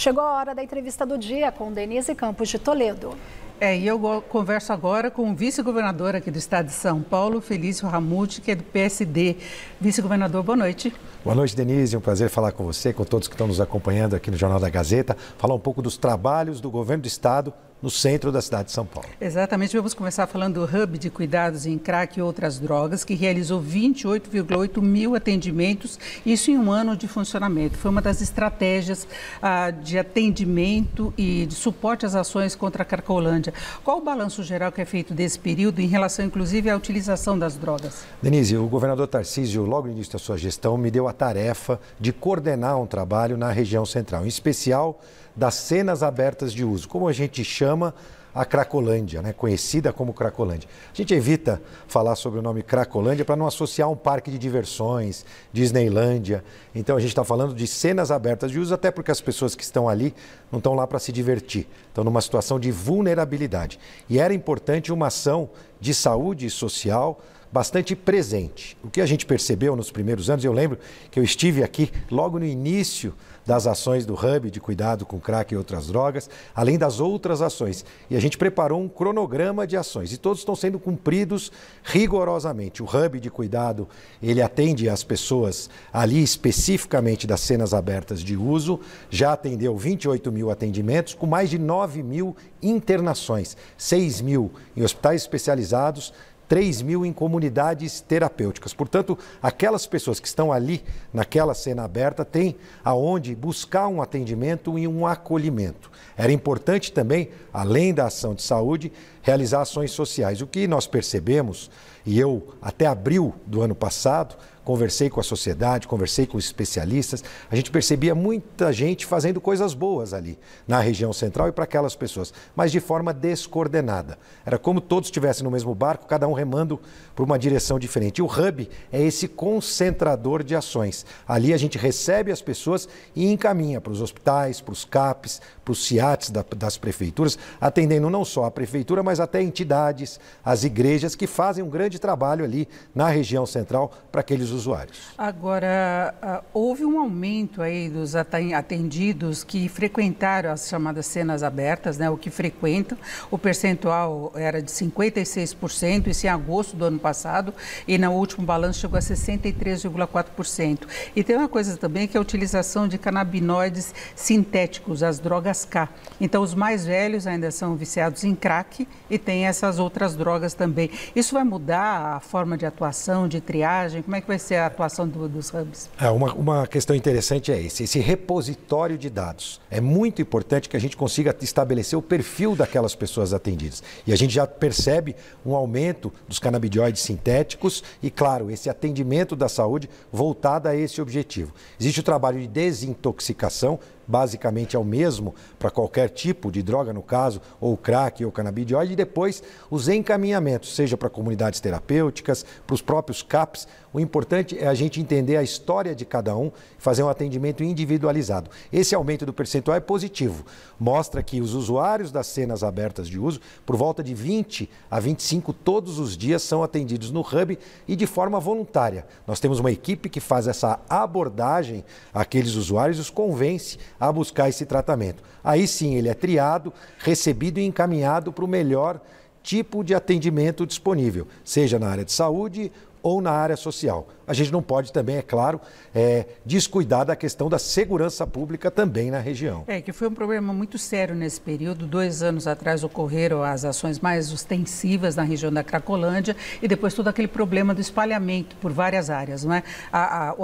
Chegou a hora da entrevista do dia com Denise Campos de Toledo. É, e eu converso agora com o vice-governador aqui do estado de São Paulo, Felício Ramute, que é do PSD. Vice-governador, boa noite. Boa noite, Denise. É um prazer falar com você, com todos que estão nos acompanhando aqui no Jornal da Gazeta. Falar um pouco dos trabalhos do governo do estado no centro da cidade de São Paulo. Exatamente, vamos começar falando do Hub de Cuidados em Crack e Outras Drogas, que realizou 28,8 mil atendimentos, isso em um ano de funcionamento. Foi uma das estratégias ah, de atendimento e de suporte às ações contra a Carcolândia. Qual o balanço geral que é feito desse período em relação, inclusive, à utilização das drogas? Denise, o governador Tarcísio, logo no início da sua gestão, me deu a tarefa de coordenar um trabalho na região central, em especial das cenas abertas de uso, como a gente chama a Cracolândia, né? conhecida como Cracolândia. A gente evita falar sobre o nome Cracolândia para não associar um parque de diversões, Disneylândia. Então a gente está falando de cenas abertas de uso, até porque as pessoas que estão ali não estão lá para se divertir, estão numa situação de vulnerabilidade. E era importante uma ação de saúde social bastante presente. O que a gente percebeu nos primeiros anos, eu lembro que eu estive aqui logo no início das ações do Hub de cuidado com crack e outras drogas, além das outras ações. E a gente preparou um cronograma de ações e todos estão sendo cumpridos rigorosamente. O Hub de cuidado, ele atende as pessoas ali especificamente das cenas abertas de uso, já atendeu 28 mil atendimentos, com mais de 9 mil internações, 6 mil em hospitais especializados, 3 mil em comunidades terapêuticas. Portanto, aquelas pessoas que estão ali, naquela cena aberta, têm aonde buscar um atendimento e um acolhimento. Era importante também, além da ação de saúde, realizar ações sociais. O que nós percebemos e eu, até abril do ano passado, conversei com a sociedade, conversei com especialistas. A gente percebia muita gente fazendo coisas boas ali, na região central e para aquelas pessoas, mas de forma descoordenada. Era como todos estivessem no mesmo barco, cada um remando para uma direção diferente. E o hub é esse concentrador de ações. Ali a gente recebe as pessoas e encaminha para os hospitais, para os CAPs, para os CIATs das prefeituras, atendendo não só a prefeitura, mas até entidades, as igrejas que fazem um grande de trabalho ali na região central para aqueles usuários. Agora, ah, houve um aumento aí dos atendidos que frequentaram as chamadas cenas abertas, né, o que frequentam. O percentual era de 56%, isso em agosto do ano passado, e no último balanço chegou a 63,4%. E tem uma coisa também que é a utilização de canabinoides sintéticos, as drogas K. Então, os mais velhos ainda são viciados em crack e tem essas outras drogas também. Isso vai mudar mudar a forma de atuação, de triagem? Como é que vai ser a atuação do, dos hubs? É, uma, uma questão interessante é esse, esse repositório de dados. É muito importante que a gente consiga estabelecer o perfil daquelas pessoas atendidas. E a gente já percebe um aumento dos canabidióides sintéticos e, claro, esse atendimento da saúde voltado a esse objetivo. Existe o trabalho de desintoxicação, basicamente é o mesmo para qualquer tipo de droga, no caso, ou crack ou canabidiol e depois os encaminhamentos, seja para comunidades terapêuticas, para os próprios CAPs. O importante é a gente entender a história de cada um, fazer um atendimento individualizado. Esse aumento do percentual é positivo, mostra que os usuários das cenas abertas de uso, por volta de 20 a 25 todos os dias, são atendidos no hub e de forma voluntária. Nós temos uma equipe que faz essa abordagem àqueles usuários e os convence a buscar esse tratamento. Aí sim, ele é triado, recebido e encaminhado para o melhor tipo de atendimento disponível, seja na área de saúde ou na área social. A gente não pode também, é claro, é, descuidar da questão da segurança pública também na região. É, que foi um problema muito sério nesse período. Dois anos atrás ocorreram as ações mais ostensivas na região da Cracolândia e depois todo aquele problema do espalhamento por várias áreas. Não é? a, a,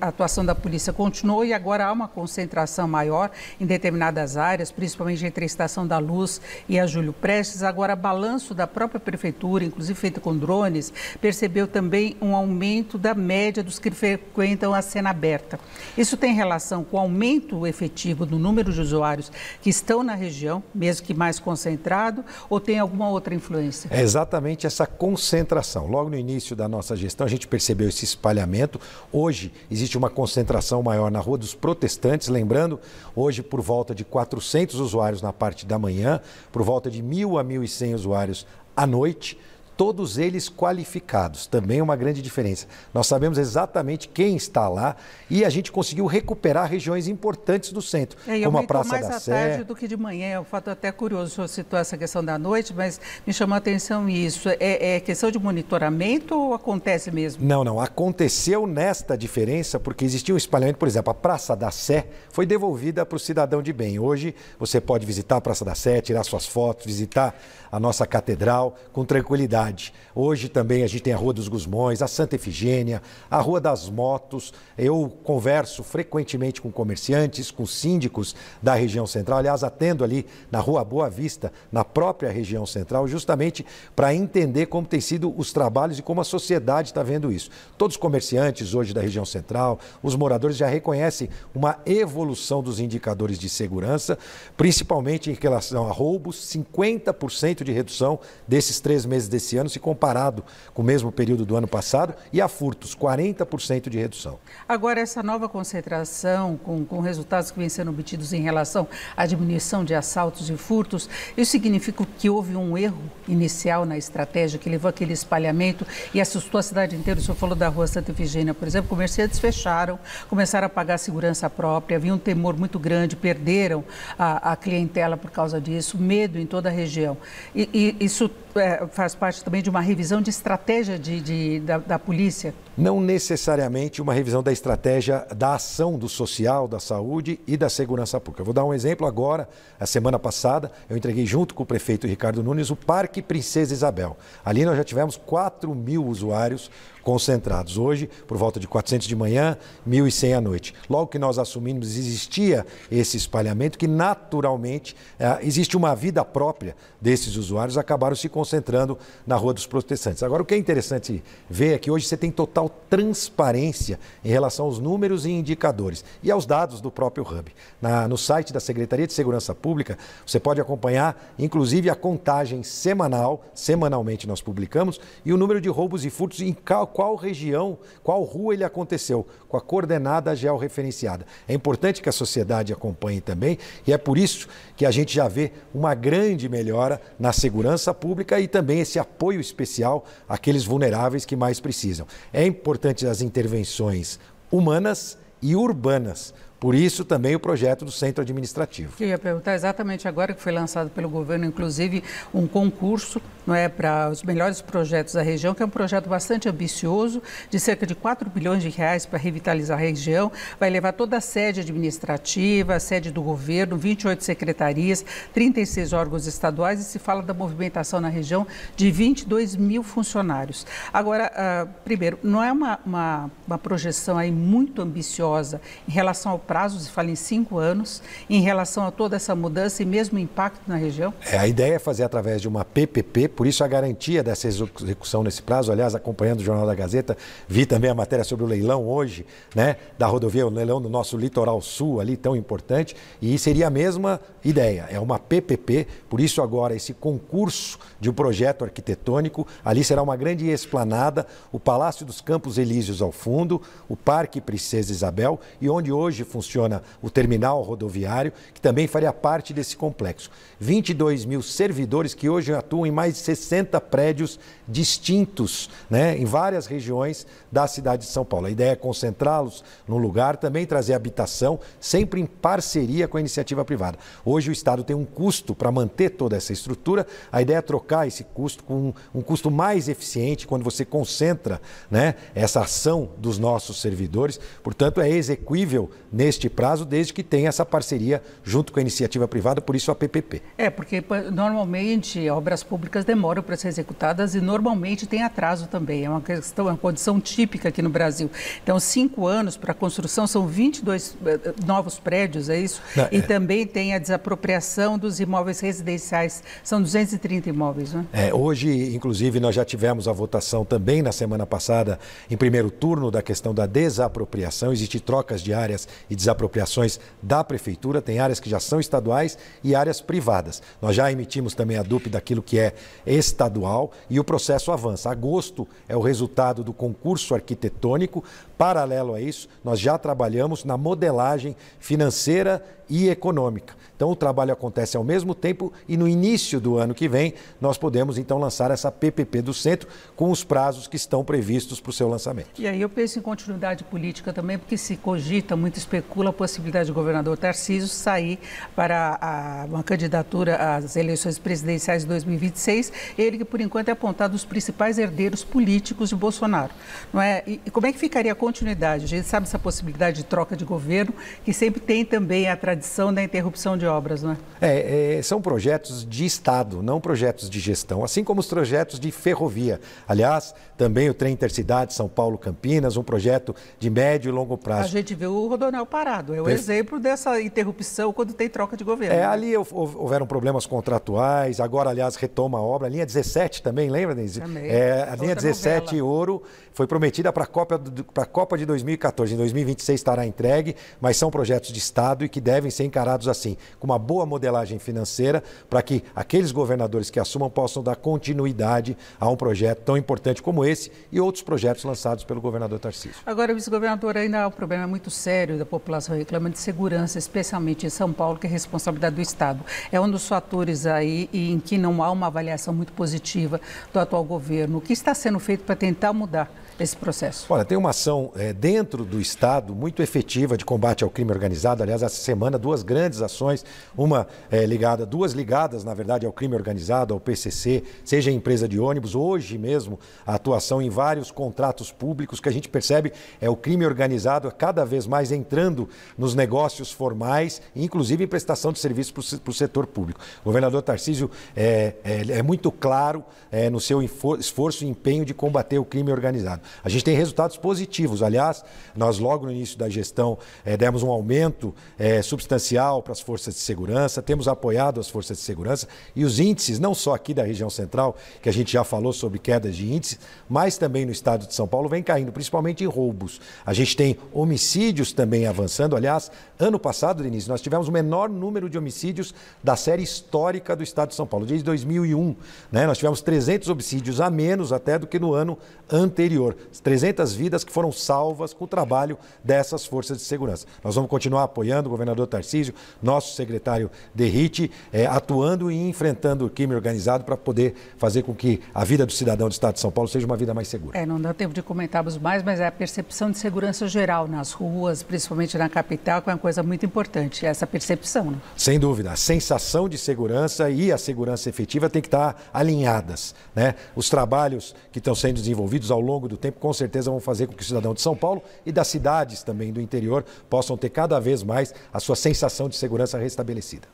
a atuação da polícia continuou e agora há uma concentração maior em determinadas áreas, principalmente entre a Estação da Luz e a Júlio Prestes. Agora, balanço da própria prefeitura, inclusive feito com drones, percebeu também também um aumento da média dos que frequentam a cena aberta. Isso tem relação com o aumento efetivo do número de usuários que estão na região, mesmo que mais concentrado, ou tem alguma outra influência? É exatamente essa concentração. Logo no início da nossa gestão, a gente percebeu esse espalhamento. Hoje existe uma concentração maior na Rua dos Protestantes, lembrando, hoje por volta de 400 usuários na parte da manhã, por volta de 1.000 a 1.100 usuários à noite todos eles qualificados. Também é uma grande diferença. Nós sabemos exatamente quem está lá e a gente conseguiu recuperar regiões importantes do centro, é, como a Praça mais da à Sé. tarde do que de manhã. O é fato até curioso, o senhor citou essa questão da noite, mas me chamou a atenção isso. É, é questão de monitoramento ou acontece mesmo? Não, não. Aconteceu nesta diferença porque existia um espalhamento, por exemplo, a Praça da Sé foi devolvida para o cidadão de bem. Hoje você pode visitar a Praça da Sé, tirar suas fotos, visitar a nossa catedral com tranquilidade cidade. Hoje também a gente tem a Rua dos Gusmões, a Santa Efigênia, a Rua das Motos. Eu converso frequentemente com comerciantes, com síndicos da região central. Aliás, atendo ali na Rua Boa Vista, na própria região central, justamente para entender como tem sido os trabalhos e como a sociedade está vendo isso. Todos os comerciantes hoje da região central, os moradores já reconhecem uma evolução dos indicadores de segurança, principalmente em relação a roubos, 50% de redução desses três meses desse ano ano, se comparado com o mesmo período do ano passado, e a furtos, 40% de redução. Agora, essa nova concentração, com, com resultados que vêm sendo obtidos em relação à diminuição de assaltos e furtos, isso significa que houve um erro inicial na estratégia que levou aquele espalhamento e assustou a cidade inteira? O senhor falou da rua Santa Efigênia, por exemplo, comerciantes fecharam, começaram a pagar segurança própria, havia um temor muito grande, perderam a, a clientela por causa disso, medo em toda a região. E, e isso é, faz parte também de uma revisão de estratégia de, de da, da, polícia? Não necessariamente uma revisão da estratégia da ação do social, da saúde e da segurança pública. Eu vou dar um exemplo agora. A semana passada, eu entreguei junto com o prefeito Ricardo Nunes o Parque Princesa Isabel. Ali nós já tivemos 4 mil usuários concentrados. Hoje, por volta de 400 de manhã, 1.100 à noite. Logo que nós assumimos, existia esse espalhamento que naturalmente é, existe uma vida própria desses usuários, acabaram se concentrando na Rua dos Protestantes. Agora, o que é interessante ver é que hoje você tem total transparência em relação aos números e indicadores e aos dados do próprio Hub. Na, no site da Secretaria de Segurança Pública, você pode acompanhar, inclusive, a contagem semanal, semanalmente nós publicamos, e o número de roubos e furtos em cálculo qual região, qual rua ele aconteceu, com a coordenada georreferenciada. É importante que a sociedade acompanhe também e é por isso que a gente já vê uma grande melhora na segurança pública e também esse apoio especial àqueles vulneráveis que mais precisam. É importante as intervenções humanas e urbanas por isso também o projeto do centro administrativo. Eu ia perguntar exatamente agora que foi lançado pelo governo, inclusive, um concurso não é, para os melhores projetos da região, que é um projeto bastante ambicioso, de cerca de 4 bilhões de reais para revitalizar a região. Vai levar toda a sede administrativa, a sede do governo, 28 secretarias, 36 órgãos estaduais e se fala da movimentação na região de 22 mil funcionários. Agora, ah, primeiro, não é uma, uma, uma projeção aí muito ambiciosa em relação ao prazos, fala em cinco anos, em relação a toda essa mudança e mesmo impacto na região? É, a ideia é fazer através de uma PPP, por isso a garantia dessa execução nesse prazo. Aliás, acompanhando o Jornal da Gazeta, vi também a matéria sobre o leilão hoje, né, da rodovia, o leilão do nosso litoral sul ali, tão importante, e seria a mesma ideia, é uma PPP, por isso agora esse concurso de um projeto arquitetônico, ali será uma grande esplanada, o Palácio dos Campos Elíseos ao fundo, o Parque Princesa Isabel, e onde hoje funciona funciona o terminal rodoviário, que também faria parte desse complexo. 22 mil servidores que hoje atuam em mais de 60 prédios distintos, né, em várias regiões da cidade de São Paulo. A ideia é concentrá-los no lugar, também trazer habitação, sempre em parceria com a iniciativa privada. Hoje o Estado tem um custo para manter toda essa estrutura, a ideia é trocar esse custo com um custo mais eficiente quando você concentra né, essa ação dos nossos servidores. Portanto, é execuível neste prazo, desde que tenha essa parceria junto com a iniciativa privada, por isso a PPP. É, porque normalmente obras públicas demoram para ser executadas e normalmente tem atraso também. É uma questão, é uma condição típica aqui no Brasil. Então, cinco anos para a construção são 22 eh, eh, novos prédios, é isso? Não, e é... também tem a desapropriação dos imóveis residenciais. São 230 imóveis, né? É, hoje, inclusive, nós já tivemos a votação também na semana passada, em primeiro turno, da questão da desapropriação. Existe trocas de áreas e desapropriações da Prefeitura, tem áreas que já são estaduais e áreas privadas. Nós já emitimos também a DUP daquilo que é estadual e o processo avança. Agosto é o resultado do concurso arquitetônico Paralelo a isso, nós já trabalhamos na modelagem financeira e econômica. Então, o trabalho acontece ao mesmo tempo e no início do ano que vem nós podemos então lançar essa PPP do centro com os prazos que estão previstos para o seu lançamento. E aí eu penso em continuidade política também, porque se cogita, muito especula a possibilidade do governador Tarcísio sair para a, uma candidatura às eleições presidenciais de 2026, ele que por enquanto é apontado os principais herdeiros políticos de Bolsonaro. Não é? E como é que ficaria a continuidade. A gente sabe essa possibilidade de troca de governo, que sempre tem também a tradição da interrupção de obras, não é? é, é são projetos de Estado, não projetos de gestão, assim como os projetos de ferrovia. Aliás, também o trem Intercidade São Paulo-Campinas, um projeto de médio e longo prazo. A gente viu o Rodonel parado, é o exemplo dessa interrupção quando tem troca de governo. É, né? ali houveram problemas contratuais, agora, aliás, retoma a obra. linha 17 também, lembra, Denise? Também. É, a linha Outra 17, novela. ouro, foi prometida para a Copa do, Copa de 2014. e 2026 estará entregue, mas são projetos de Estado e que devem ser encarados assim, com uma boa modelagem financeira, para que aqueles governadores que assumam possam dar continuidade a um projeto tão importante como esse e outros projetos lançados pelo governador Tarcísio. Agora, vice-governador, ainda há um problema muito sério da população reclama de segurança, especialmente em São Paulo, que é responsabilidade do Estado. É um dos fatores aí em que não há uma avaliação muito positiva do atual governo. O que está sendo feito para tentar mudar esse processo? Olha, tem uma ação ação é, eh, dentro do Estado muito efetiva de combate ao crime organizado. Aliás, essa semana, duas grandes ações, uma é, ligada, duas ligadas, na verdade, ao crime organizado, ao PCC, seja em empresa de ônibus, hoje mesmo, a atuação em vários contratos públicos que a gente percebe é o crime organizado é cada vez mais entrando nos negócios formais, inclusive em prestação de serviços para o setor público. O governador Tarcísio é, é muito claro no seu esforço e empenho de combater o crime organizado. A gente tem resultados positivos Aliás, nós logo no início da gestão é, demos um aumento é, substancial para as forças de segurança, temos apoiado as forças de segurança e os índices, não só aqui da região central, que a gente já falou sobre quedas de índices, mas também no estado de São Paulo, vem caindo, principalmente em roubos. A gente tem homicídios também avançando. Aliás, ano passado, Denise, nós tivemos o menor número de homicídios da série histórica do estado de São Paulo, desde 2001. Né? Nós tivemos 300 homicídios a menos até do que no ano anterior. 300 vidas que foram salvas com o trabalho dessas forças de segurança. Nós vamos continuar apoiando o governador Tarcísio, nosso secretário Derrite, eh, é, atuando e enfrentando o crime organizado para poder fazer com que a vida do cidadão do Estado de São Paulo seja uma vida mais segura. É, não dá tempo de comentarmos mais, mas é a percepção de segurança geral nas ruas, principalmente na capital, que é uma coisa muito importante, é essa percepção. Né? Sem dúvida, a sensação de segurança e a segurança efetiva tem que estar alinhadas. Né? Os trabalhos que estão sendo desenvolvidos ao longo do tempo, com certeza, vão fazer com que o cidadão região de São Paulo e das cidades também do interior possam ter cada vez mais a sua sensação de segurança restabelecida.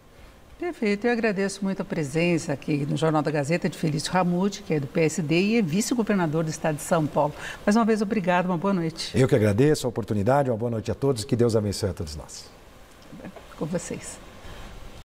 Perfeito, eu agradeço muito a presença aqui no Jornal da Gazeta de Felício Ramute, que é do PSD e é vice-governador do estado de São Paulo. Mais uma vez, obrigado, uma boa noite. Eu que agradeço a oportunidade, uma boa noite a todos e que Deus abençoe a todos nós. Com vocês.